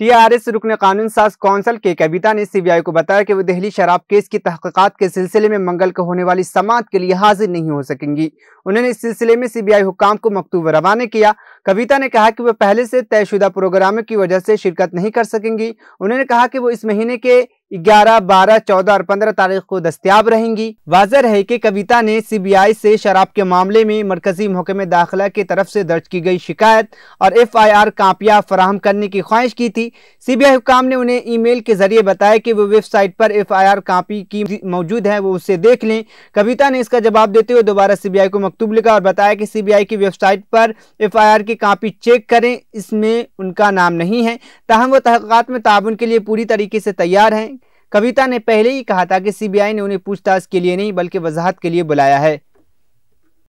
TRS रुकन कानून साज कौंसल के कविता ने सीबीआई को बताया कि वो दिल्ली शराब केस की तहकीकात के सिलसिले में मंगल को होने वाली समात के लिए हाजिर नहीं हो सकेंगी उन्होंने इस सिलसिले में सीबीआई हुकाम को मकतूब रवाना किया कविता ने कहा कि वह पहले से तयशुदा प्रोग्राम की वजह से शिरकत नहीं कर सकेंगी उन्होंने कहा कि वो इस महीने के ग्यारह बारह चौदह और पंद्रह तारीख को दस्तियाब रहेंगी वाजर है कि कविता ने सीबीआई से शराब के मामले में मरकजी महकमे दाखिला की तरफ से दर्ज की गई शिकायत और एफ आई आर कापियाँ फराहम करने की ख्वाहिश की थी सीबीआई हुकाम ने उन्हें ई मेल के जरिए बताया कि वो वेबसाइट पर एफ आई आर कापी की मौजूद है वो उसे देख लें कविता ने इसका जवाब देते हुए दोबारा सी बी आई को मकतूब लिखा और बताया कि सी बी आई की वेबसाइट पर एफ आई आर की कापी चेक करें इसमें उनका नाम नहीं है ताहम वो तहकत में ताउन के लिए पूरी तरीके से तैयार हैं कविता ने पहले ही कहा था कि सीबीआई ने उन्हें पूछताछ के लिए नहीं बल्कि वजाहत के लिए बुलाया है